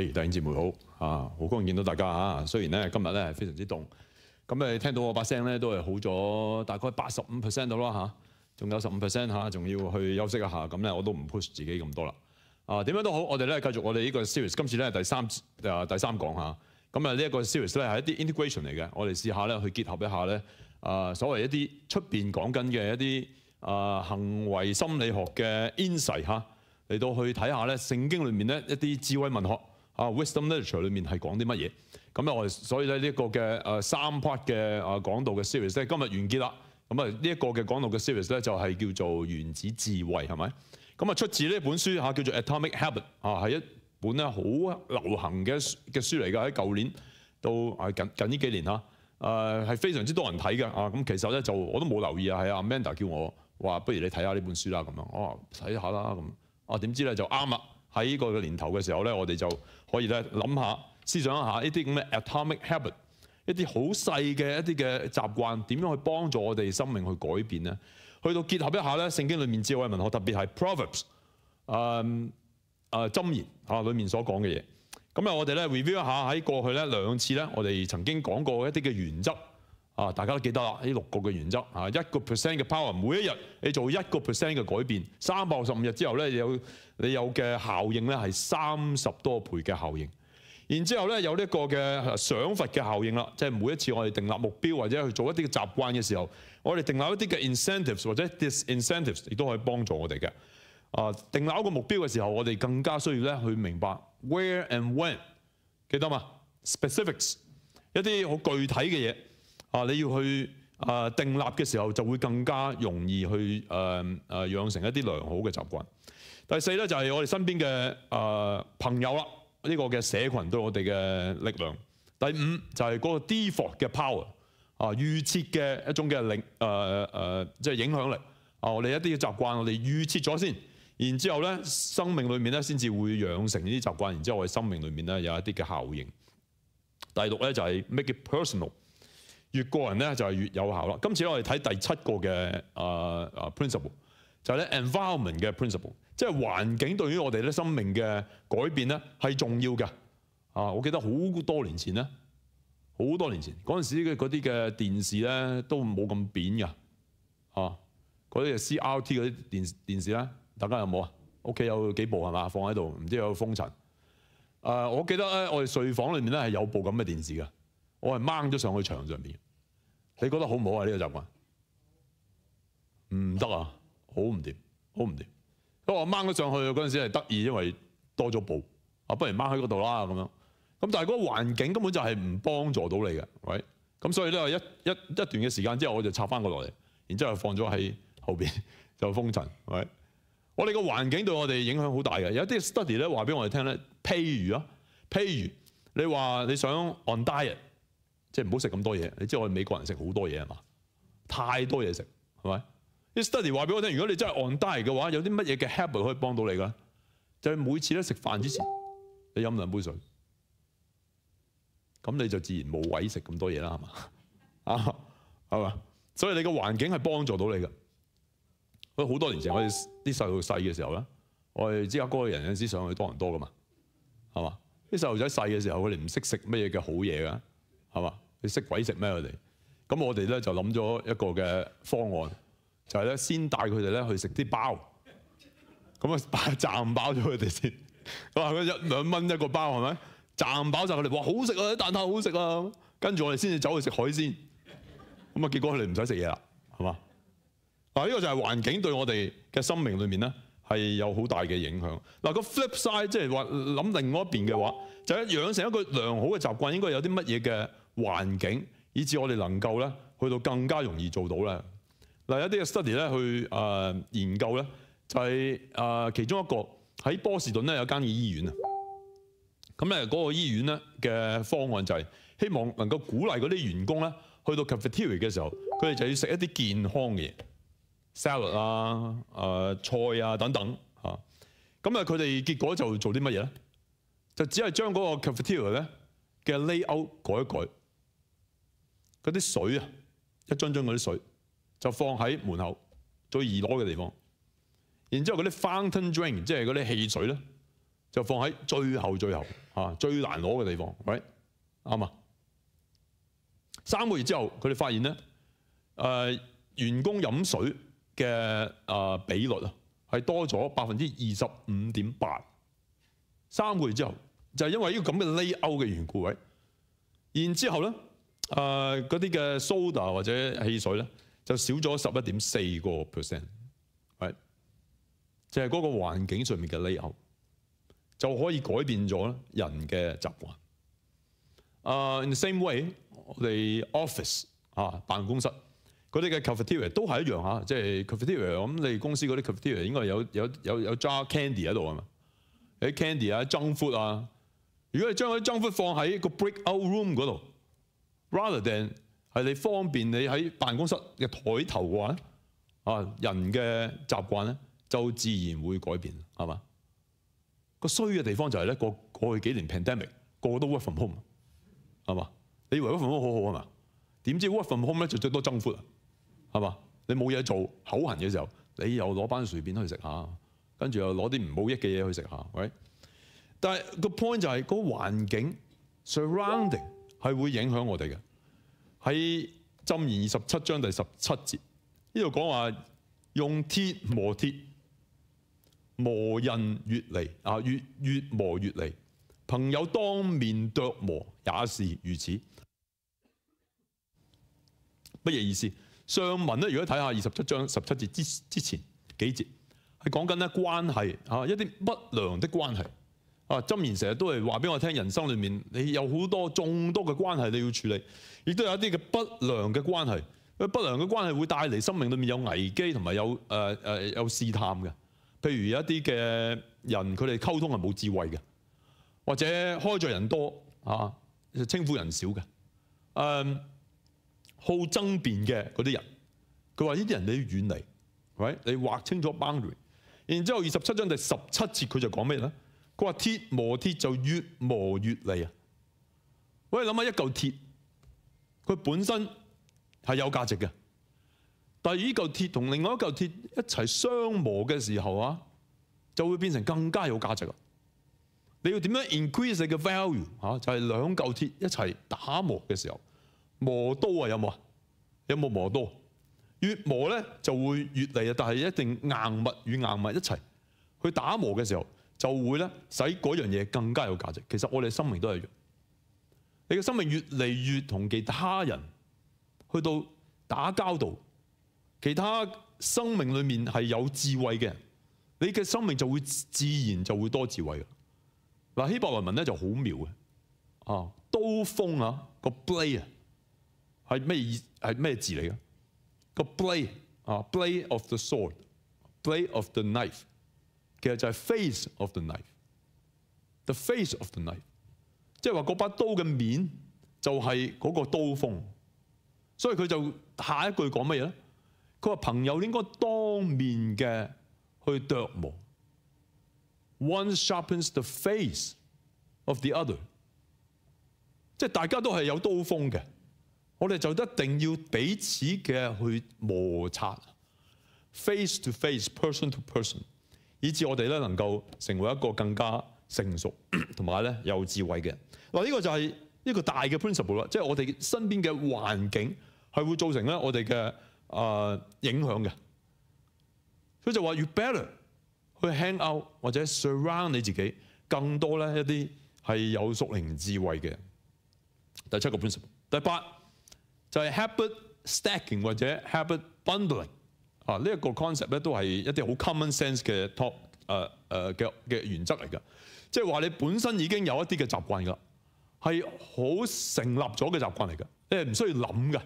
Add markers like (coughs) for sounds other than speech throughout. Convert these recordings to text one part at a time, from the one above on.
誒，弟兄姊妹好啊！好高兴見到大家嚇。雖然咧今日咧系非常之凍，咁诶聽到我把聲咧都係好咗大概八十五 percent 到啦吓，仲有十五 percent 吓，仲要去休息一下咁咧，我都唔 push 自己咁多啦。啊，點樣都好，我哋咧繼續我哋呢個 series，今次咧第三誒第三講吓，咁啊呢一個 series 咧係一啲 integration 嚟嘅，我哋試下咧去結合一下咧啊所謂一啲出边講緊嘅一啲啊行為心理學嘅 insight 嚇，嚟到去睇下咧聖經裏面咧一啲智慧文學。啊，Wisdom Literature 裏面係講啲乜嘢？咁啊，所以咧呢一個嘅誒三 part 嘅啊講道嘅 series 咧，今日完結啦。咁啊，呢一個嘅講道嘅 series 咧，就係叫做原子智慧係咪？咁啊，出自呢一本書嚇，叫做 Atomic Habit 啊，係一本咧好流行嘅嘅書嚟㗎。喺舊年到啊近近呢幾年吓诶係非常之多人睇嘅啊。咁其實咧就我都冇留意啊，係阿 Manda 叫我話，不如你睇下呢本書啦咁樣。我話睇下啦咁，啊點知咧就啱啦。喺呢個年頭嘅時候咧，我哋就可以咧諗下、思想一下呢啲咁嘅 atomic habit，一啲好細嘅一啲嘅習慣，點樣去幫助我哋生命去改變咧？去到結合一下咧，聖經裏面智慧文學，特別係 proverbs，誒誒箴言嚇裏面所講嘅嘢。咁啊，我哋咧 review 一下喺過去咧兩次咧，我哋曾經講過一啲嘅原則。啊！大家都記得啦，呢六個嘅原則啊，一個 percent 嘅 power，每一日你做一個 percent 嘅改變，三百六十五日之後咧，有你有嘅效應咧，係三十多倍嘅效應。然之後咧，有呢個嘅想法嘅效應啦，即係每一次我哋定立目標或者去做一啲嘅習慣嘅時候，我哋定立一啲嘅 incentives 或者 disincentives，亦都可以幫助我哋嘅。啊，定立一個目標嘅時候，我哋更加需要咧去明白 where and when，記得嘛？specifics，一啲好具體嘅嘢。啊！你要去啊定立嘅時候，就會更加容易去诶、誒養成一啲良好嘅習慣。第四咧就係我哋身邊嘅诶朋友啦，呢個嘅社群對我哋嘅力量。第五就係嗰個 default 嘅 power 啊，预設嘅一種嘅令诶诶即系影響力啊！我哋一啲嘅習慣，我哋預設咗先，然之後咧生命裏面咧先至會養成呢啲習慣，然之後哋生命裏面咧有一啲嘅效應。第六咧就係 make it personal。越個人咧就係越有效啦。今次我哋睇第七個嘅啊啊 principle 就係咧 environment 嘅 principle，即係環境對於我哋咧生命嘅改變咧係重要嘅。啊，我記得好多年前咧，好多年前嗰陣時嘅嗰啲嘅電視咧都冇咁扁嘅。啊，嗰啲嘅 CRT 嗰啲電電視咧，大家有冇啊？屋企有幾部係嘛？放喺度唔知有風塵。誒，我記得咧，我哋睡房裏面咧係有部咁嘅電視嘅。我係掹咗上去牆上边。你覺得好唔好啊？呢個習慣唔得啊，好唔掂，好唔掂。不過我掹咗上去嗰陣時係得意，因為多咗步，啊，不如掹喺嗰度啦咁樣。咁但係嗰個環境根本就係唔幫助到你嘅。喂，咁所以咧，一一一段嘅時間之後，我就插翻个落嚟，然之後放咗喺後边 (laughs) 就封塵。喂，我哋個環境對我哋影響好大嘅。有啲 study 咧話俾我哋聽咧，譬如啊，譬如你話你想 on diet。即係唔好食咁多嘢，你知我哋美國人食好多嘢係嘛？太多嘢食係咪？啲 study 話俾我聽，如果你真係 on diet 嘅話，有啲乜嘢嘅 habit 可以幫到你噶？就係每次咧食飯之前，你飲兩杯水，咁你就自然冇位食咁多嘢啦，係嘛？(laughs) 啊係嘛？所以你個環境係幫助到你嘅。好多年前我哋啲細路細嘅時候咧，我哋知阿哥人有時上去多人多噶嘛？係嘛？啲細路仔細嘅時候，我哋唔識食乜嘢嘅好嘢噶，係嘛？你識鬼食咩？佢哋咁，我哋咧就諗咗一個嘅方案，就係咧先帶佢哋咧去食啲包，咁啊，暫包咗佢哋先。我話佢一兩蚊一個包，係咪暫包就佢哋？話好食啊！蛋塔好食啊！跟住我哋先至走去食海鮮，咁啊，結果佢哋唔使食嘢啦，係嘛嗱？呢個就係環境對我哋嘅生命裏面咧係有好大嘅影響嗱。個 flip side 即係話諗另外一邊嘅話，就養成一個良好嘅習慣，應該有啲乜嘢嘅？環境，以至我哋能夠咧去到更加容易做到咧。嗱，有啲嘅 study 咧去誒研究咧，就係誒其中一個喺波士頓咧有間嘅醫院啊。咁咧嗰個醫院咧嘅方案就係，希望能夠鼓勵嗰啲員工咧去到 c a f e t e r i a 嘅時候，佢哋就要食一啲健康嘅 salad 啊、誒菜啊等等嚇。咁啊，佢哋結果就做啲乜嘢咧？就只係將嗰個 cafeeteria 咧嘅 layout 改一改。嗰啲水啊，一樽樽嗰啲水就放喺門口最易攞嘅地方，然之後嗰啲 fountain drink 即係嗰啲汽水咧，就放喺最後最後啊最難攞嘅地方，喂啱啊！三個月之後佢哋發現咧，誒員工飲水嘅誒比率啊係多咗百分之二十五點八。三個月之後就係因為呢個咁嘅 layout 嘅緣故，喂，然之後咧。誒嗰啲嘅 soda 或者汽水咧，就少咗十一點四個 percent，係，就係嗰個環境上面嘅 layout 就可以改變咗人嘅習慣。誒，in the same way，我哋 office 啊，辦公室嗰啲嘅 c a f e t e r i a 都係一樣嚇，即係 c a f e t e r i a 咁，你公司嗰啲 c a f e t e e n 應該有有有有 jar candy 喺度係嘛，啲 candy 啊 j u n k food 啊，如果你將嗰啲 j u n k food 放喺個 breakout room 嗰度。rather than 係你方便你喺辦公室嘅台頭嘅話，啊人嘅習慣咧就自然會改變，係嘛？個衰嘅地方就係咧過過去幾年 pandemic，個個都 work from home，係嘛？你以為 work from home 好好啊嘛？點知 work from home 咧就最多增闊啊，係嘛？你冇嘢做口痕嘅時候，你又攞班薯片去食下，跟住又攞啲唔冇益嘅嘢去食下，right？但係個 point 就係個環境 surrounding。係會影響我哋嘅。喺箴言二十七章第十七節，呢度講話用鐵磨鐵，磨刃越利啊，越越磨越利。朋友當面啄磨也是如此。乜嘢意思？上文咧，如果睇下二十七章十七節之之前幾節，係講緊咧關係啊，一啲不良的關係。啊！針言成日都係話俾我聽，人生裏面你有好多眾多嘅關係你要處理，亦都有一啲嘅不良嘅關係。不良嘅關係會帶嚟生命裏面有危機，同埋有誒誒有試探嘅。譬如一啲嘅人，佢哋溝通係冇智慧嘅，或者開咗人多啊，稱呼人少嘅，誒好爭辯嘅嗰啲人，佢話呢啲人你要遠離，係你劃清楚 boundary。然之後二十七章第十七節佢就講咩咧？佢话铁磨铁就越磨越嚟啊！喂，谂下一嚿铁，佢本身系有价值嘅，但系依嚿铁同另外一嚿铁一齐相磨嘅时候啊，就会变成更加有价值啊！你要点样 increase 嘅 value 啊？就系两嚿铁一齐打磨嘅时候，磨刀啊有冇啊？有冇磨刀？越磨咧就会越嚟啊！但系一定硬物与硬物一齐去打磨嘅时候。就會咧使嗰樣嘢更加有價值。其實我哋生命都系，一樣。你嘅生命越嚟越同其他人去到打交道，其他生命裏面係有智慧嘅人，你嘅生命就會自然就會多智慧。嗱希伯來文咧就好妙嘅，啊刀鋒啊個 blade 啊系咩意係咩字嚟嘅？個 blade 啊 blade of the sword，blade of the knife。其實就係 face of the knife，the face of the knife，即係話嗰把刀嘅面就係嗰個刀鋒，所以佢就下一句講乜嘢咧？佢話朋友應該當面嘅去琢磨，one sharpens the face of the other，即係大家都係有刀鋒嘅，我哋就一定要彼此嘅去摩擦，face to face，person to person。以致我哋咧能夠成為一個更加成熟 (clears throat) 同埋咧有智慧嘅人，嗱呢個就係一個大嘅 principle 啦，即係我哋身邊嘅環境係會造成咧我哋嘅诶影響嘅，所以就話 u better 去 hang out 或者 surround 你自己更多咧一啲係有熟齡智慧嘅。第七個 principle，第八就係 habit stacking 或者 habit bundling。啊！呢一個 concept 咧都係一啲好 common sense 嘅 top 誒誒嘅嘅原則嚟嘅，即係話你本身已經有一啲嘅習慣㗎，係好成立咗嘅習慣嚟嘅，你係唔需要諗嘅。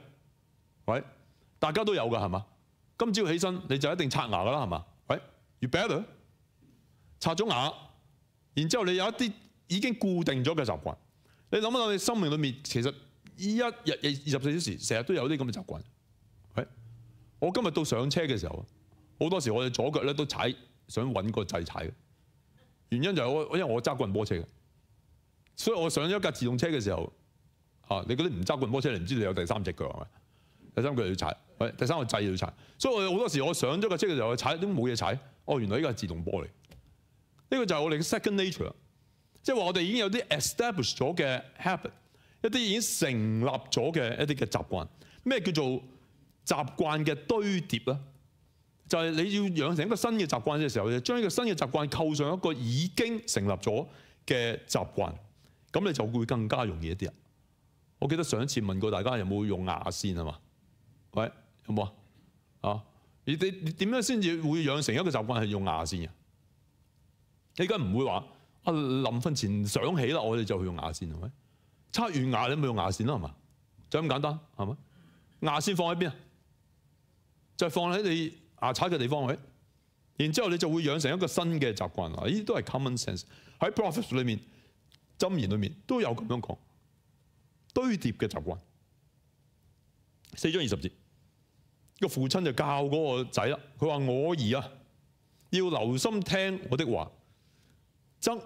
喂，大家都有㗎係嘛？今朝起身你就一定刷牙㗎啦係嘛？喂，you better 刷咗牙，然之後你有一啲已經固定咗嘅習慣，你諗一諗你生命裏面其實一日二二十四小時成日都有啲咁嘅習慣。我今日到上車嘅時候，好多時我嘅左腳咧都踩想揾個掣踩嘅，原因就係我因為我揸過波車嘅，所以我上咗一架自動車嘅時候，啊，你嗰啲唔揸棍波車你唔知你有第三隻腳咪？第三腳要踩，喂，第三個掣要踩，所以我好多時我上咗架車嘅時候，踩都冇嘢踩，哦，原來呢個係自動波嚟，呢個就係我哋嘅 second nature，即係話我哋已經有啲 establish 咗嘅 habit，一啲已經成立咗嘅一啲嘅習慣，咩叫做？習慣嘅堆疊咧，就係你要養成一個新嘅習慣嘅時候，就將一個新嘅習慣構上一個已經成立咗嘅習慣，咁你就會更加容易一啲啊！我記得上一次問過大家有冇用牙線啊嘛？喂，有冇啊？啊，你你點樣先至會養成一個習慣係用牙線啊？你而家唔會話啊臨瞓前想起啦，我哋就去用牙線係咪？刷完牙你咪用牙線啦係嘛？就咁簡單係嘛？牙線放喺邊啊？就放喺你牙刷嘅地方去，然之後你就會養成一個新嘅習慣啦。呢啲都係 common sense。喺 profess 裏面、箴言裏面都有咁樣講堆疊嘅習慣。四章二十節，個父親就教嗰個仔啦，佢話：我兒啊，要留心聽我的話，側耳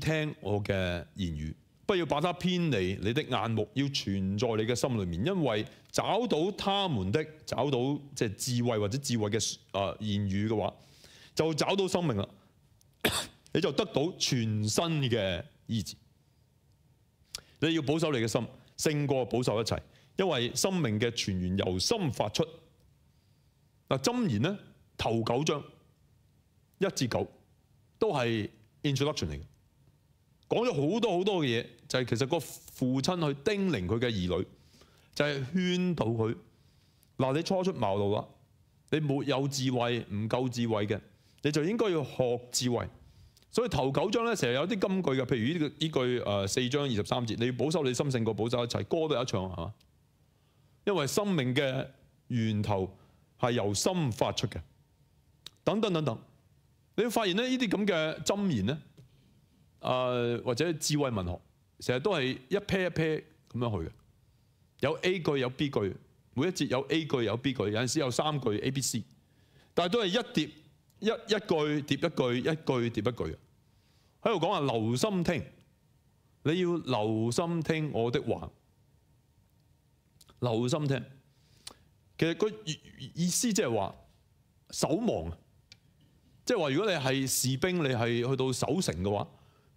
聽我嘅言語。不要把它偏离你的眼目，要存在你嘅心里面，因为找到他们的，找到即系智慧或者智慧嘅啊言语嘅话，就找到生命啦，(coughs) 你就得到全新嘅意志。你要保守你嘅心，胜过保守一切，因为生命嘅泉源由心发出。嗱，箴言呢，头九章一至九都系 introduction 嚟嘅。讲咗好多好多嘅嘢，就系其实个父亲去叮咛佢嘅儿女，就系劝导佢。嗱，你初出茅庐啦，你没有智慧，唔够智慧嘅，你就应该要学智慧。所以头九章咧，成日有啲金句嘅，譬如呢个呢句诶四章二十三节，你要保守你心性过保守一切，歌都有一唱系嘛？因为生命嘅源头系由心发出嘅，等等等等，你会发现咧呢啲咁嘅箴言咧。誒或者智慧文學，成日都係一 pair 一 pair 咁樣去嘅。有 A 句有 B 句，每一節有 A 句有 B 句，有陣時有三句 A、B、C，但係都係一疊一一句疊一句，一句疊一句喺度講話留心聽，你要留心聽我的話，留心聽。其實個意意思即係話守望，即係話如果你係士兵，你係去到守城嘅話。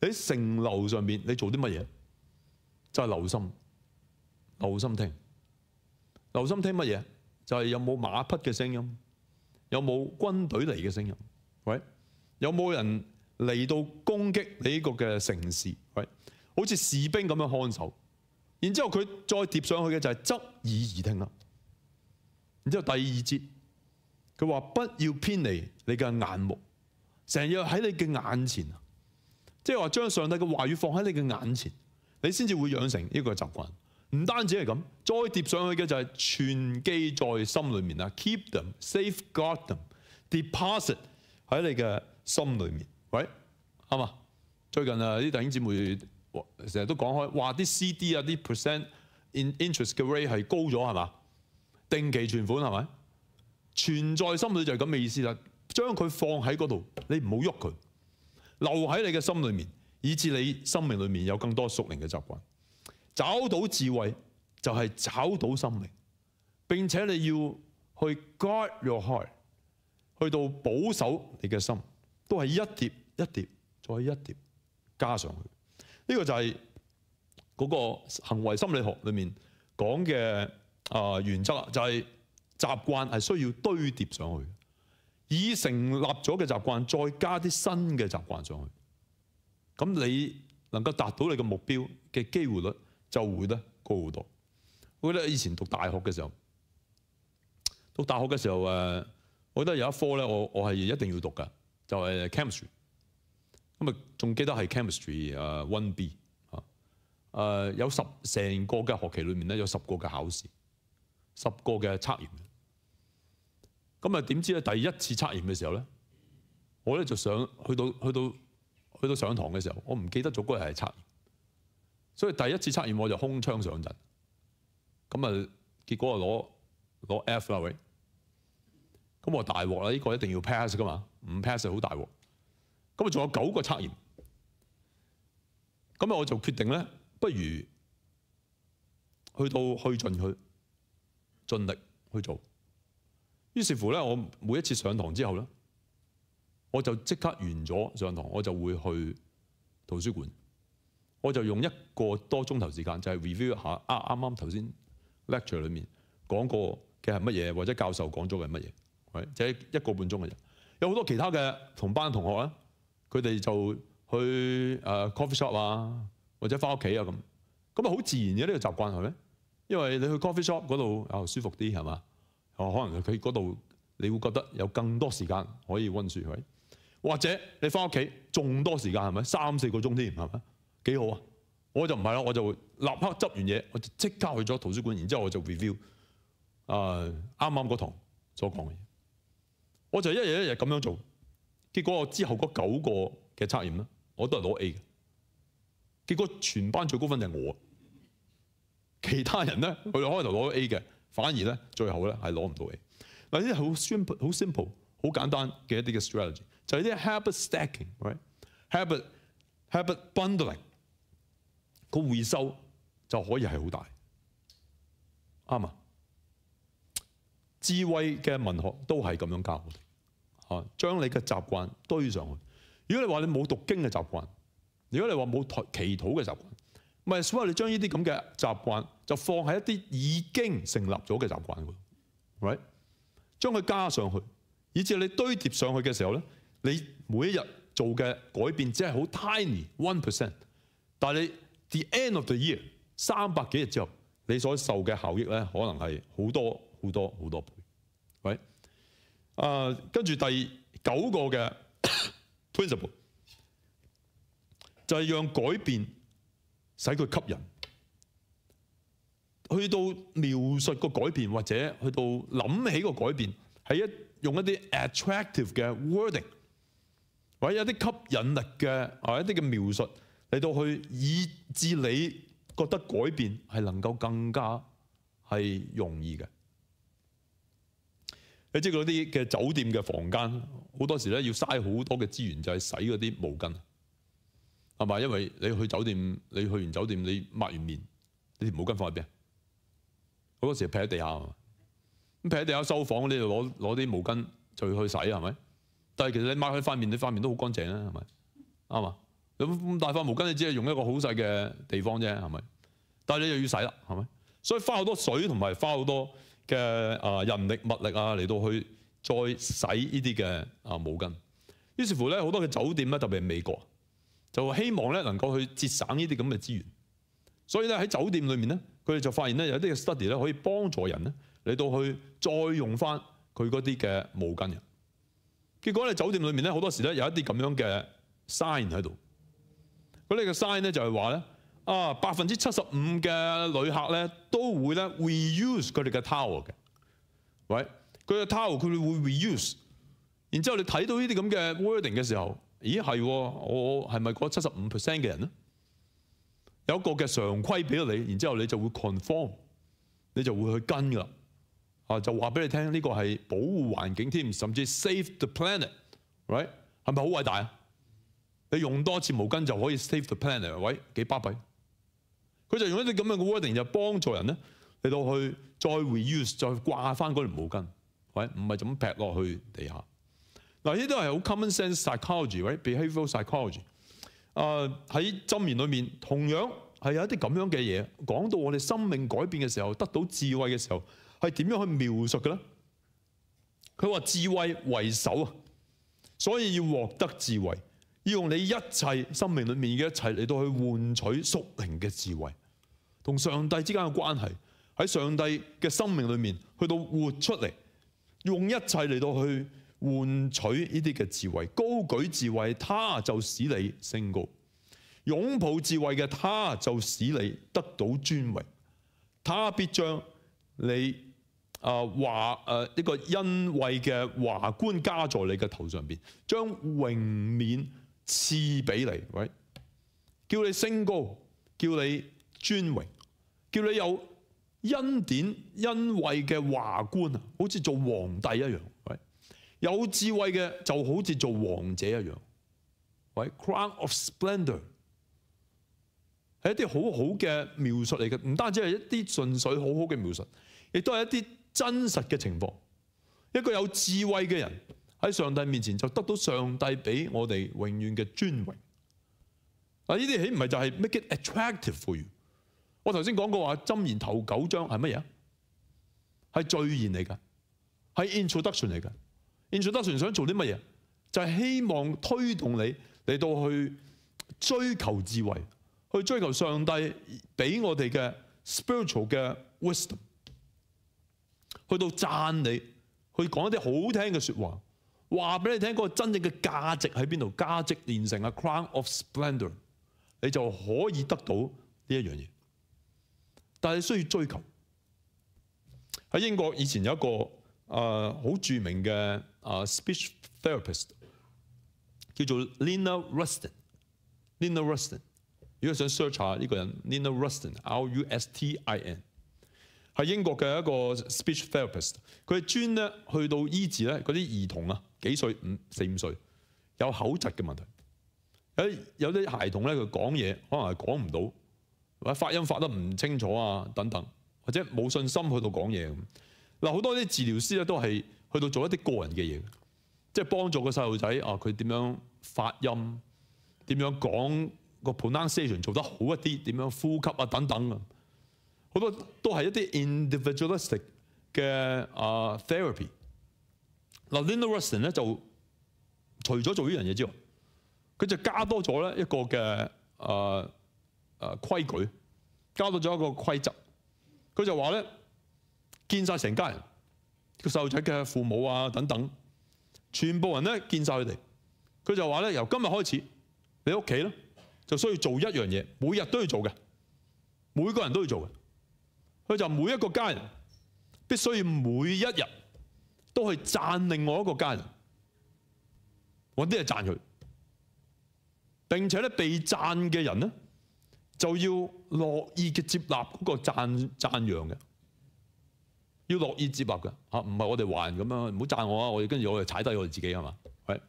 喺城樓上面，你做啲乜嘢？就係留心、留心聽、留心聽乜嘢？就係有冇馬匹嘅聲音，有冇軍隊嚟嘅聲音？喂，有冇人嚟到攻擊呢個嘅城市？喂，好似士兵咁樣看守。然之後佢再疊上去嘅就係侧耳而聽啦。然之後第二節，佢話不要偏離你嘅眼目，成日喺你嘅眼前。即係話將上帝嘅話語放喺你嘅眼前，你先至會養成呢個習慣。唔單止係咁，再疊上去嘅就係存記在心裏面啦。Keep them, safeguard them, deposit 喺你嘅心裏面。喂，係嘛？最近啊，啲弟兄姊妹成日都講開，话啲 C.D. 啊，啲 percent in interest 嘅 rate 係高咗係嘛？定期存款係咪？存在心裏就係咁嘅意思啦。將佢放喺嗰度，你唔好喐佢。留喺你嘅心里面，以致你生命里面有更多熟练嘅习惯。找到智慧就系找到心灵，并且你要去 guard your heart，去到保守你嘅心，都系一叠一叠再一叠加上去。呢个就系嗰个行为心理学里面讲嘅啊原则，就系习惯系需要堆叠上去。已成立咗嘅习惯，再加啲新嘅习惯上去，咁你能够达到你嘅目标嘅机会率就会咧高好多。我记得以前读大学嘅时候，读大学嘅时候诶，我记得有一科咧，我我系一定要读嘅，就系 chemistry。咁啊，仲记得系 chemistry 诶 one B 啊，诶有十成个嘅学期里面咧，有十个嘅考试，十个嘅测验。咁啊？點知咧？第一次測驗嘅時候咧，我咧就上去到去到去到上堂嘅時候，我唔記得咗嗰日係測驗，所以第一次測驗我就空槍上陣。咁啊，結果啊攞攞 F 啦喂！咁我大鑊啦，呢個一定要 pass 噶嘛，唔 pass 好大鑊。咁啊，仲有九個測驗。咁啊，我就決定咧，不如去到去盡去，盡力去做。於是乎咧，我每一次上堂之後咧，我就即刻完咗上堂，我就會去圖書館，我就用一個多鐘頭時間就係 review 下啱啱頭先 lecture 裏面講過嘅係乜嘢，或者教授講咗嘅係乜嘢，係就係一個半鐘嘅人。有好多其他嘅同班同學咧，佢哋就去誒 coffee shop 啊，或者翻屋企啊咁，咁啊好自然嘅呢個習慣係咩？因為你去 coffee shop 嗰度啊舒服啲係嘛？哦，可能佢嗰度，你會覺得有更多時間可以温書佢，或者你翻屋企仲多時間係咪？三四个鐘添係咪？幾好啊！我就唔係啦，我就立刻執完嘢，我就即刻去咗圖書館，然之後我就 review 啊啱啱嗰堂所講嘅嘢，我就一日一日咁樣做，結果我之後嗰九個嘅測驗咧，我都係攞 A 嘅，結果全班最高分就我，其他人咧佢哋開頭攞 A 嘅。反而咧，最後咧係攞唔到嘅。嗱，呢啲好 simple、好 simple、好簡單嘅一啲嘅 strategy，就係啲 habit stacking，habit habit bundling，個回收就可以係好大，啱啊！智慧嘅文學都係咁樣教，嚇，將你嘅習慣堆上去。如果你話你冇讀經嘅習慣，如果你話冇祈禱嘅習慣，唔係，所為你將呢啲咁嘅習慣就放喺一啲已經成立咗嘅習慣喎，喂，將佢加上去，以至你堆疊上去嘅時候咧，你每一日做嘅改變只係好 tiny one percent，但係你 the end of the year 三百幾日之後，你所受嘅效益咧，可能係好多好多好多倍，喂，啊，跟住第九個嘅 (coughs) principle 就係讓改變。使佢吸引，去到描述個改變或者去到諗起個改變，係一用一啲 attractive 嘅 wording，或者一啲吸引力嘅啊一啲嘅描述嚟到去，以致你覺得改變係能夠更加係容易嘅。你即係嗰啲嘅酒店嘅房間，好多時咧要嘥好多嘅資源，就係洗嗰啲毛巾。系咪？因为你去酒店，你去完酒店，你抹完面，你条毛巾放喺边啊？好多时劈喺地下，咁劈喺地下收房，你就攞攞啲毛巾就去洗，系咪？但系其实你抹佢块面，你块面都好干净啦，系咪啱嘛？咁大块毛巾你只系用一个好细嘅地方啫，系咪？但系你又要洗啦，系咪？所以花好多水同埋花好多嘅啊人力物力啊嚟到去再洗呢啲嘅啊毛巾。於是乎咧，好多嘅酒店咧，特别系美國。就希望咧能夠去節省呢啲咁嘅資源，所以咧喺酒店裏面咧，佢哋就發現咧有啲嘅 study 咧可以幫助人咧嚟到去再用翻佢嗰啲嘅毛巾。結果咧酒店裏面咧好多時咧有一啲咁樣嘅 sign 喺度。佢哋嘅 sign 咧就係話咧啊，百分之七十五嘅旅客咧都會咧 reuse 佢哋嘅 towel 嘅。喂，佢嘅 towel 佢會 reuse。然之後你睇到呢啲咁嘅 w o r d i n g 嘅時候。咦係，我係咪嗰七十五 percent 嘅人咧？有一個嘅常規俾咗你，然之後你就會 conform，你就會去跟㗎。啊，就話俾你聽，呢個係保護環境添，甚至 save the planet，right？係咪好偉大啊？你用多次毛巾就可以 save the planet，喂，幾巴闭？佢就用一啲咁樣嘅 wording 就幫助人咧嚟到去再 reuse，再掛翻嗰條毛巾，喂，唔係就咁劈落去地下。嗱，呢啲都係好 common sense p s y c h o l o g y b e h a v i o r a l psychology。啊，喺箴言裏面同樣係有一啲咁樣嘅嘢講到我哋生命改變嘅時候，得到智慧嘅時候係點樣去描述嘅咧？佢話智慧為首啊，所以要獲得智慧，要用你一切生命裏面嘅一切嚟到去換取宿靈嘅智慧，同上帝之間嘅關係喺上帝嘅生命裏面去到活出嚟，用一切嚟到去。换取呢啲嘅智慧，高举智慧，他就使你升高；拥抱智慧嘅他，就使你得到尊荣。他必将你啊华诶一个恩惠嘅华冠加在你嘅头上边，将荣冕赐俾你。喂，叫你升高，叫你尊荣，叫你有恩典恩惠嘅华冠啊，好似做皇帝一样。有智慧嘅就好似做王者一樣。喂，crown of splendor 係一啲好好嘅描述嚟嘅，唔單止係一啲純粹好好嘅描述，亦都係一啲真實嘅情況。一個有智慧嘅人喺上帝面前就得到上帝俾我哋永遠嘅尊榮。嗱，呢啲岂唔係就係 make it attractive for you？我頭先講過話，箴言頭九章係乜嘢？係序言嚟噶，係 introduction 嚟噶。耶稣得船想做啲乜嘢？就系希望推动你嚟到去追求智慧，去追求上帝俾我哋嘅 spiritual 嘅 wisdom，去到赞你，去讲一啲好听嘅说话，话俾你听嗰个真正嘅价值喺边度？价值练成嘅 crown of splendor，你就可以得到呢一样嘢。但系需要追求。喺英国以前有一个诶好著名嘅。啊，speech therapist 叫做 l i n a r u s t i n l i n a Rustin，如果想 search 下呢個人 l i n a Rustin，R U S T I N，係英國嘅一個 speech therapist，佢專咧去到醫治咧嗰啲兒童啊，幾歲五四五歲有口疾嘅問題，有有啲孩童咧佢講嘢可能係講唔到，或者發音發得唔清楚啊等等，或者冇信心去到講嘢咁。嗱好多啲治療師咧都係。去到做一啲個人嘅嘢，即係幫助個細路仔啊，佢點樣發音，點樣講個 pronunciation 做得好一啲，點樣呼吸啊等等啊，好多都係一啲 individualistic 嘅啊 therapy。嗱 Linda w a t s n 咧就除咗做呢樣嘢之外，佢就加多咗咧一個嘅啊啊規矩，加多咗一個規則。佢就話咧，見晒成家人。细路仔嘅父母啊，等等，全部人咧见晒佢哋，佢就话咧：由今日开始，你屋企咧就需要做一样嘢，每日都要做嘅，每个人都要做嘅。佢就每一个家人，必须要每一日都去赞另外一个家人，我啲系赞佢，并且咧被赞嘅人咧就要乐意嘅接纳嗰个赞赞扬嘅。要乐意接纳嘅，吓唔係我哋還咁樣，唔好讚我啊！我跟住我就踩低我哋自己係嘛係，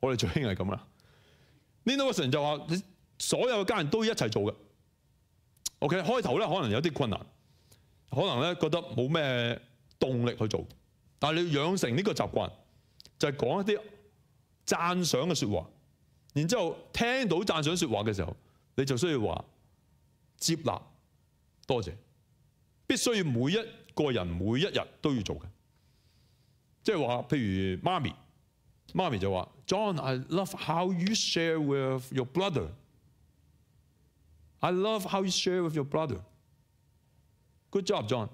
我哋最兴係咁啦。呢 n o 神就話：，所有家人都一齊做嘅。O K，開頭咧可能有啲困難，可能咧覺得冇咩動力去做，但係你養成呢個習慣，就係講一啲讚賞嘅说話，然之後聽到讚賞说話嘅時候，你就需要話接納多謝，必須要每一。個人每一日都要做嘅，即係話，譬如媽咪，媽咪就話：John，I love how you share with your brother。I love how you share with your brother。Good job，John。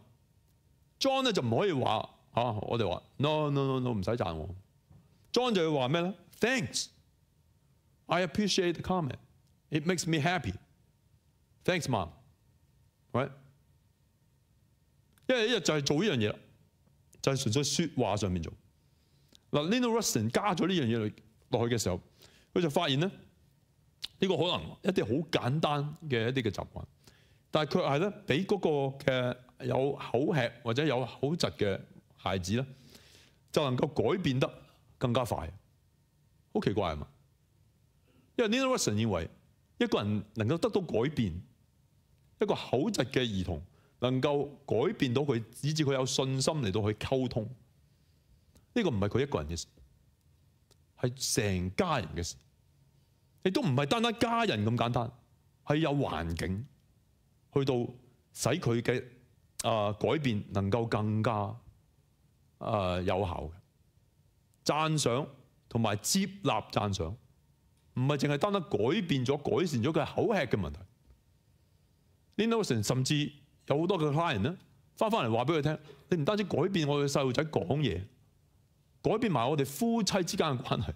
John 就唔可以話嚇，我哋話 no no no no 唔使我。John 就要話咩咧？Thanks。I appreciate the comment。It makes me happy。Thanks，mom。Right? 因为一日就係做呢樣嘢啦，就係純粹说話上面做。嗱，Linda Rustin 加咗呢樣嘢落去嘅時候，佢就發現咧，呢個可能一啲好簡單嘅一啲嘅習慣，但係佢係咧俾嗰個嘅有口吃或者有口疾嘅孩子咧，就能夠改變得更加快，好奇怪啊嘛？因為 Linda Rustin 認為一個人能夠得到改變，一個口疾嘅兒童。能夠改變到佢，以至佢有信心嚟到去溝通，呢個唔係佢一個人嘅事，係成家人嘅事。亦都唔係單單家人咁簡單，係有環境去到使佢嘅啊改變能夠更加啊有效嘅讚賞同埋接納讚賞，唔係淨係單單改變咗改善咗佢口吃嘅問題，o n 甚至。有好多嘅 client 咧，翻翻嚟話俾佢聽，你唔單止改變我嘅細路仔講嘢，改變埋我哋夫妻之間嘅關係，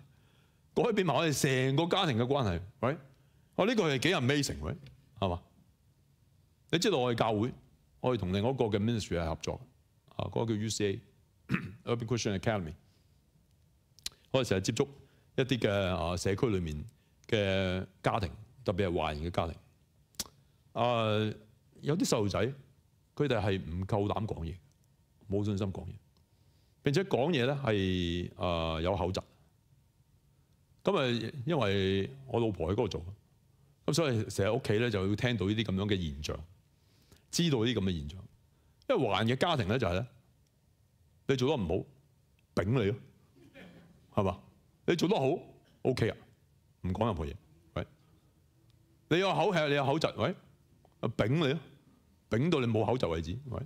改變埋我哋成個家庭嘅關係。喂，我呢個係幾人未成為？係嘛？你知道我哋教會，我哋同另外一個嘅 ministry 合作，啊，嗰個叫 u c a (clears throat) Urban Christian Academy，我哋成日接觸一啲嘅啊社區裏面嘅家庭，特別係華人嘅家庭，啊，有啲細路仔。佢哋係唔夠膽講嘢，冇信心講嘢，並且講嘢咧係诶有口疾。咁啊，因為我老婆喺嗰度做，咁所以成日屋企咧就要聽到呢啲咁樣嘅現象，知道呢啲咁嘅現象。因為華人嘅家庭咧就係咧，你做得唔好，丙你咯，係嘛？你做得好，OK 啊，唔講任何嘢。喂，你有口吃，你有口疾，喂，啊你咯。頂到你冇口罩为止，喂！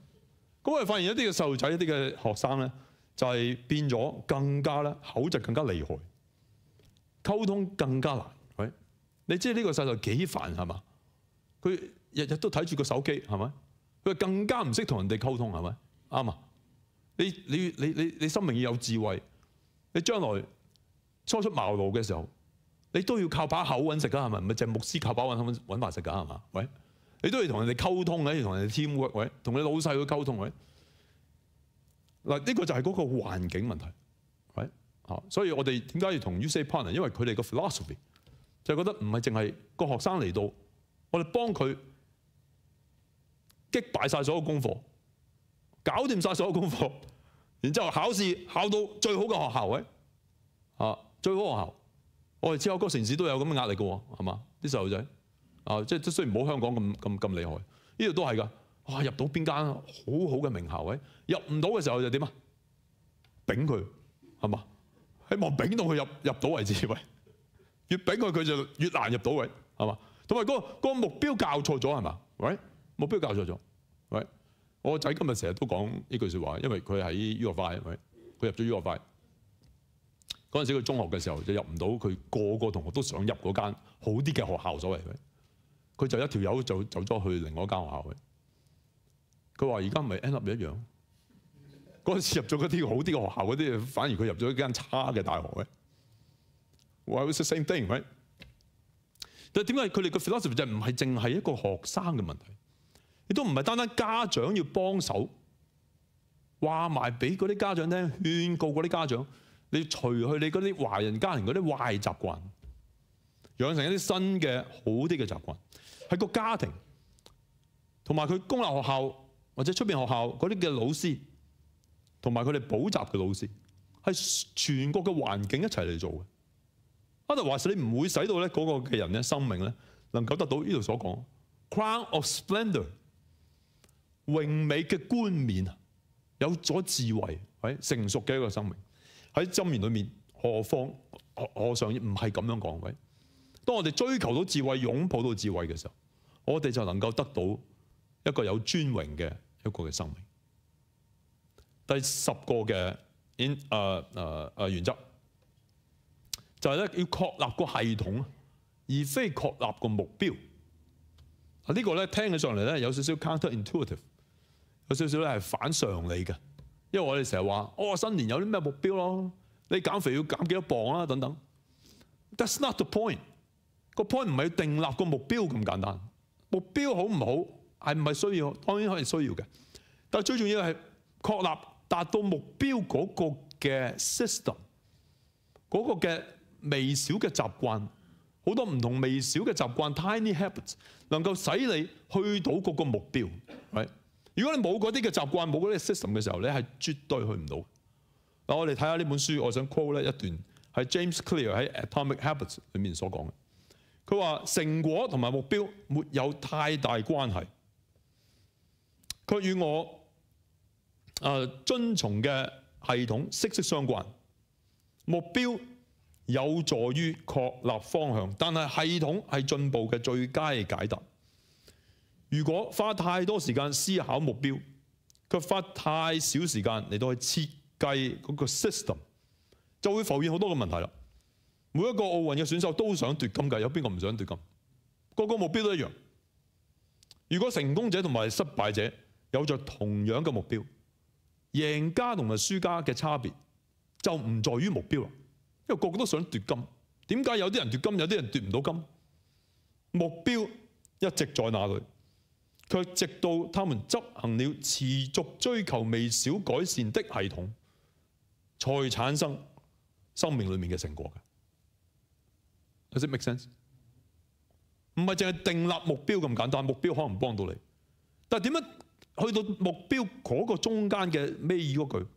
咁我發現一啲嘅細路仔、一啲嘅學生咧，就係變咗更加咧口疾更加厲害，溝通更加難，喂！你知呢個細路幾煩係嘛？佢日日都睇住個手機係咪？佢更加唔識同人哋溝通係咪？啱啊！你你你你你心明要有智慧，你將來初出茅庐嘅時候，你都要靠把口揾食㗎係咪？唔係就牧師靠把口揾揾飯食㗎係嘛？喂！你都要同人哋沟通嘅，要同人哋 team work，喂，同你老细去沟通喂。嗱，呢个就系嗰个环境问题。喂，啊，所以我哋点解要同 u C partner？因为佢哋個 philosophy 就系觉得唔系净系个学生嚟到，我哋帮佢击败晒所有功课，搞掂晒所有功课，然之后考试考到最好嘅学校喂，啊，最好学校。我哋之后個个城市都有咁嘅压力嘅，系嘛？啲细路仔。啊！即即雖然冇香港咁咁咁厲害，呢度都係噶。哇！入到邊間好好嘅名校位，入唔到嘅時候就點啊？丙佢係嘛？希望丙到佢入入到為止喂。越丙佢佢就越難入到位係嘛？同埋嗰個個目標教錯咗係嘛？喂，目標教錯咗。喂，我個仔今日成日都講呢句説話，因為佢喺醫 f 喂，佢入咗 of I。嗰陣時佢中學嘅時候就入唔到，佢個個同學都想入嗰間好啲嘅學校，所謂嘅。佢就一條友走走咗去另外一間學校去。佢話：而家唔係 end up 一樣。嗰陣時入咗嗰啲好啲嘅學校，嗰啲反而佢入咗一間差嘅大學嘅。Why we s the same thing？喂，但係點解佢哋嘅 philosophy 就唔係淨係一個學生嘅問題？亦都唔係單單家長要幫手話埋俾嗰啲家長聽，勸告嗰啲家長，你除去你嗰啲華人家庭嗰啲壞習慣，養成一啲新嘅好啲嘅習慣。喺個家庭，同埋佢公立學校或者出边學校嗰啲嘅老師，同埋佢哋補習嘅老師，係全國嘅環境一齊嚟做嘅。阿 i s e 你唔會使到咧嗰個嘅人咧生命咧能夠得到呢度所講，crown of splendor，荣美嘅冠冕啊，有咗智慧喺成熟嘅一個生命喺針面裏面，何況何尚唔係咁樣講，喂。当我哋追求到智慧、擁抱到智慧嘅時候，我哋就能够得到一個有尊榮嘅一個嘅生命。第十個嘅诶诶诶原則就係咧要確立個系統，而非確立個目標。啊，呢個咧聽起上嚟咧有少少 counterintuitive，有少少咧係反常理嘅。因為我哋成日話：哦，新年有啲咩目標咯？你減肥要減幾多磅啊？等等。That's not the point。個 point 唔係要定立個目標咁簡單，目標好唔好係唔係需要？當然係需要嘅。但最重要係確立達到目標嗰個嘅 system，嗰個嘅微小嘅習慣，好多唔同微小嘅習慣 （tiny habits） 能夠使你去到嗰個目標。如果你冇嗰啲嘅習慣，冇嗰啲 system 嘅時候，你係絕對去唔到。嗱，我哋睇下呢本書，我想 quote 咧一段係 James Clear 喺 Atomic Habits 裏面所講嘅。佢話成果同埋目標沒有太大關係，佢與我誒遵從嘅系統息息相關。目標有助於確立方向，但係系統係進步嘅最佳解答。如果花太多時間思考目標，佢花太少時間嚟到去設計嗰個 system，就會浮現好多嘅問題啦。每一個奧運嘅選手都想奪金㗎，有邊個唔想奪金？個個目標都一樣。如果成功者同埋失敗者有着同樣嘅目標，贏家同埋輸家嘅差別就唔在於目標啦，因為個個都想奪金。點解有啲人奪金，有啲人奪唔到金？目標一直在那里，卻直到他们執行了持續追求微小改善的系統，才產生生命裏面嘅成果嘅。make sense？唔係淨係定立目標咁簡單，目標可能幫到你，但系點樣去到目標嗰個中間嘅咩語嗰句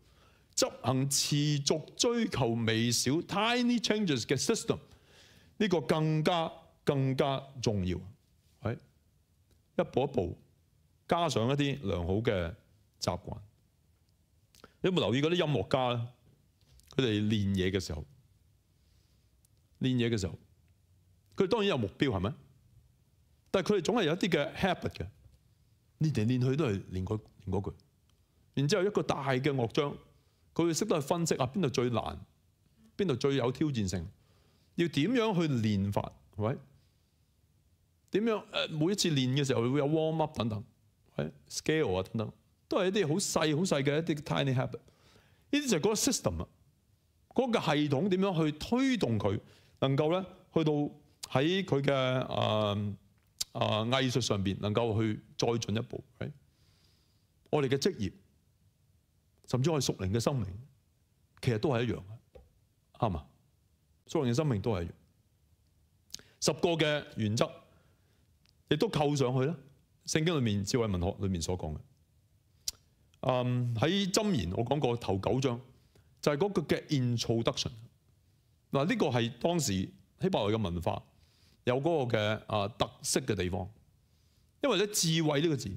執行持續追求微小 tiny changes 嘅 system 呢個更加更加重要。系一步一步加上一啲良好嘅習慣。有冇留意嗰啲音樂家咧？佢哋練嘢嘅時候，練嘢嘅時候。佢當然有目標係咪？但係佢哋總係有一啲嘅 habit 嘅，練嚟練去都係練嗰練句。然之後一個大嘅樂章，佢會識得去分析啊，邊度最難，邊度最有挑戰性，要點樣去練法？喂，點樣？誒，每一次練嘅時候會有 warm up 等等，喂，scale 啊等等，都係一啲好細好細嘅一啲 tiny habit。呢啲就係嗰個 system 啊，嗰個系統點樣去推動佢能夠咧去到？喺佢嘅誒誒藝術上邊，能夠去再進一步。我哋嘅職業，甚至我哋屬靈嘅生命，其實都係一樣嘅，啱嘛？屬靈嘅生命都係一樣。十個嘅原則，亦都扣上去啦。聖經裏面智慧文學裏面所講嘅，誒喺箴言我講過頭九章，就係嗰個嘅 Introduction。嗱呢個係當時希伯國嘅文化。有嗰個嘅啊特色嘅地方，因為咧智慧呢個字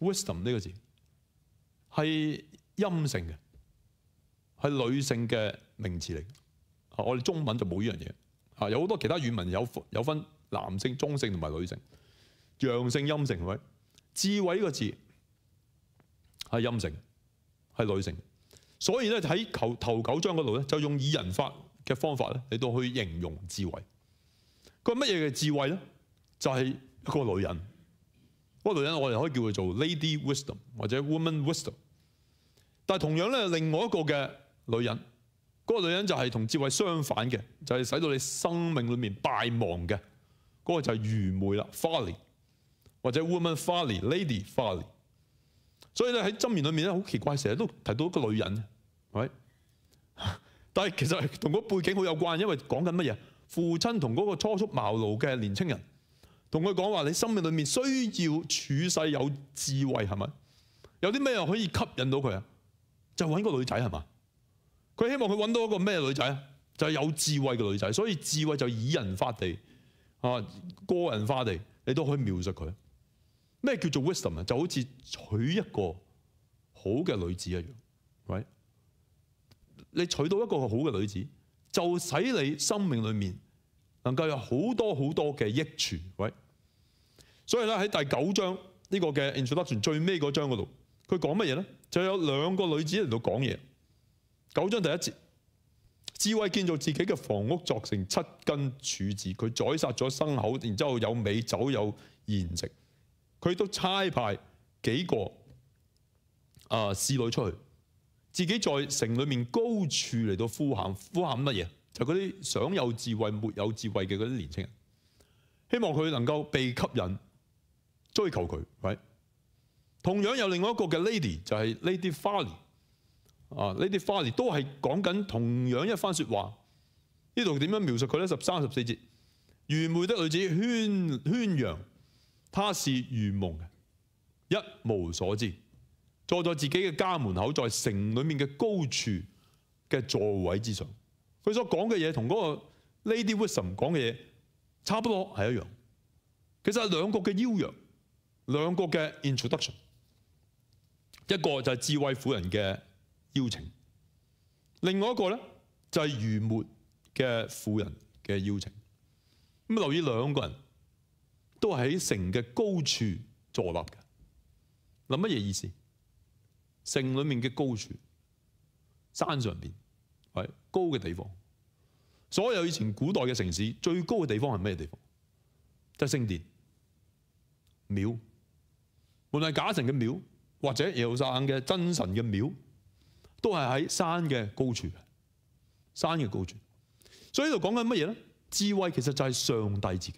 ，wisdom 呢個字係陰性嘅，係女性嘅名字嚟。我哋中文就冇呢樣嘢。啊，有好多其他語文有有分男性、中性同埋女性，陽性、陰性。喂，智慧呢個字係陰性，係女性。所以咧喺頭頭九章嗰度咧，就用以人法嘅方法咧嚟到去形容智慧。个乜嘢嘅智慧咧，就系个女人。个女人我哋可以叫佢做 Lady Wisdom 或者 Woman Wisdom。但系同样咧，另外一个嘅女人，嗰个女人就系同智慧相反嘅，就系使到你生命里面败亡嘅。嗰个就系愚昧啦，Folly 或者 Woman Folly、Lady Folly。所以咧喺箴言里面咧，好奇怪，成日都提到一个女人，系。但系其实同个背景好有关，因为讲紧乜嘢？父親同嗰個初出茅庐嘅年青人，同佢講話：你生命裏面需要處世有智慧，係咪？有啲咩可以吸引到佢啊？就揾個女仔係嘛？佢希望佢揾到一個咩女仔啊？就係有智慧嘅女仔，所以智慧就以人化地啊，個人化地，你都可以描述佢咩叫做 wisdom 啊？就好似娶一個好嘅女子一樣，right？你娶到一個好嘅女子。就使你生命里面能够有好多好多嘅益处。喂，所以咧喺第九章呢个嘅《introduction 最尾嗰章嗰度，佢讲乜嘢咧？就有两个女子喺度讲嘢。九章第一节，智慧建造自己嘅房屋，作成七根柱子。佢宰杀咗牲口，然之后有美酒有筵席。佢都差派几个啊侍女出去。自己在城裏面高處嚟到呼喊，呼喊乜嘢？就嗰啲想有智慧、沒有智慧嘅嗰啲年青人，希望佢能夠被吸引、追求佢。喂，同樣有另外一個嘅 lady，就係 lady f h a o n 啊，lady f h a n n 都係講緊同樣一番说話。呢度點樣描述佢咧？十三十四節，愚昧的女子圈圈嚷，她是如夢嘅，一無所知。坐在自己嘅家门口，在城里面嘅高处嘅座位之上，佢所讲嘅嘢同嗰个 Lady w i s o n 讲嘅嘢，差不多系一样。其实系两个嘅邀约，两个嘅 introduction。一个就系智慧妇人嘅邀请，另外一个咧就系愚末嘅妇人嘅邀请。咁留意两个人都系喺城嘅高处坐立嘅，谂乜嘢意思？城里面嘅高处，山上边系高嘅地方。所有以前古代嘅城市最高嘅地方系咩地方？即系圣殿、庙。无论假神嘅庙或者耶撒冷嘅真神嘅庙，都系喺山嘅高处。山嘅高处。所以呢度讲紧乜嘢咧？智慧其实就系上帝自己。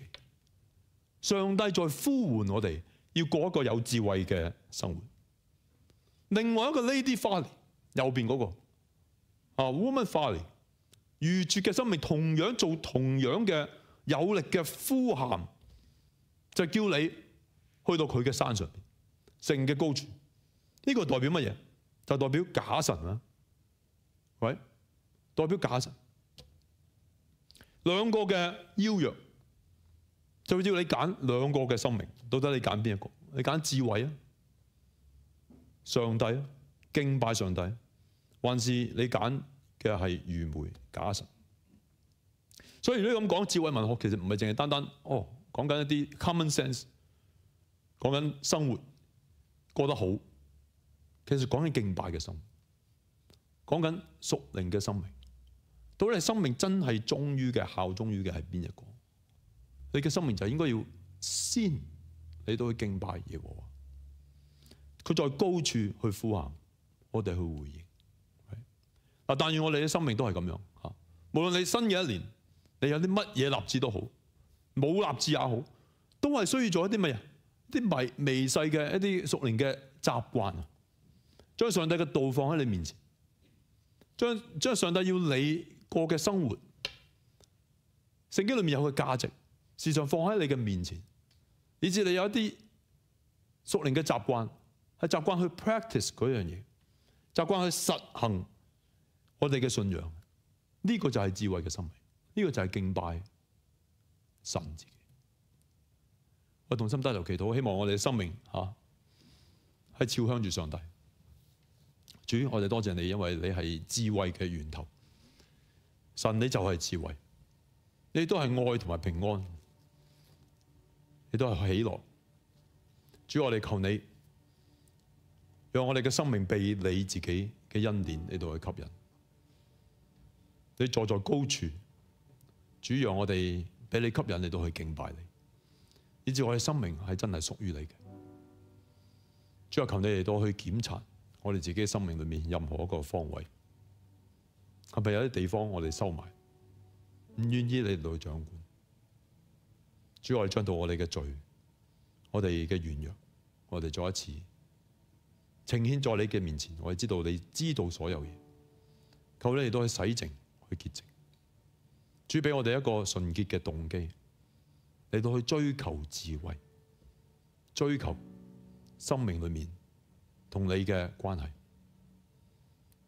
上帝在呼唤我哋要过一个有智慧嘅生活。另外一个 Lady Fairy，右边嗰个啊 Woman Fairy，预决嘅生命同样做同样嘅有力嘅呼喊，就叫你去到佢嘅山上边，圣嘅高处。呢个代表乜嘢？就代表假神啦。喂，代表假神。两个嘅邀约，就会叫你拣两个嘅生命，到底你拣边一个？你拣智慧啊？上帝，敬拜上帝，還是你揀嘅係愚昧假神？所以如果咁講，智慧文學其實唔係淨係單單哦，講緊一啲 common sense，講緊生活過得好，其實講緊敬拜嘅心，講緊屬灵嘅生命。到底生命真係忠於嘅、效忠於嘅係邊一個？你嘅生命就應該要先你都去敬拜耶和佢在高處去呼喊，我哋去回應。啊！但願我哋嘅生命都係咁樣吓，無論你新嘅一年，你有啲乜嘢立志都好，冇立志也好，都係需要做一啲乜嘢？啲微微細嘅一啲熟練嘅習慣啊，將上帝嘅道放喺你面前，將将上帝要你過嘅生活，聖經裏面有嘅價值，事常放喺你嘅面前，以至你有一啲熟練嘅習慣。系习惯去 practice 嗰样嘢，习惯去实行我哋嘅信仰，呢个就系智慧嘅生命，呢个就系敬拜神自己。我同心低头祈祷，希望我哋嘅生命吓系朝向住上帝。主，我哋多谢你，因为你系智慧嘅源头。神，你就系智慧，你都系爱同埋平安，你都系喜乐。主，我哋求你。让我哋嘅生命被你自己嘅恩典呢度去吸引。你坐在高处，主让我哋俾你吸引，你都去敬拜你。以至我嘅生命系真系属于你嘅。主啊，求你嚟到去检查我哋自己生命里面任何一个方位，系咪有啲地方我哋收埋，唔愿意你嚟到去掌管。主我哋将到我哋嘅罪，我哋嘅软弱，我哋再一次。呈现在你嘅面前，我哋知道你知道所有嘢。求你哋都去洗净，去洁净。主俾我哋一个纯洁嘅动机，嚟到去追求智慧，追求生命里面同你嘅关系。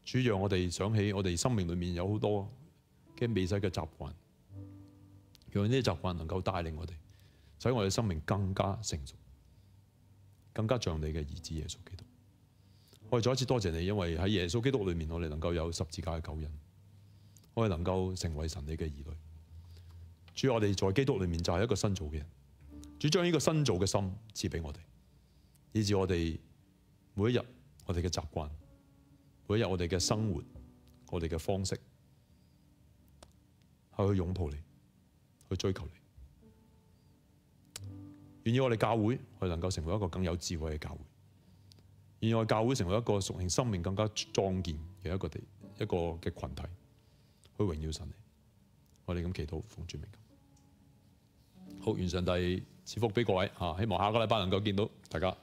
主让我哋想起我哋生命里面有好多嘅未洗嘅习惯，让呢啲习惯能够带领我哋，使我哋生命更加成熟，更加像你嘅儿子耶稣基督。我再一次多谢你，因为喺耶稣基督里面，我哋能够有十字架嘅救恩，我哋能够成为神你嘅儿女。主，我哋在基督里面就系一个新造嘅人。主将呢个新造嘅心赐俾我哋，以至我哋每一日我哋嘅习惯，每一日我哋嘅生活，我哋嘅方式，去拥抱你，去追求你。愿意我哋教会，我能够成为一个更有智慧嘅教会。现在教会成为一个属灵生命更加壮健嘅一个地，一个嘅群体，去荣耀神。我哋咁祈祷奉主名。好，愿上帝赐福俾各位啊！希望下个礼拜能够见到大家。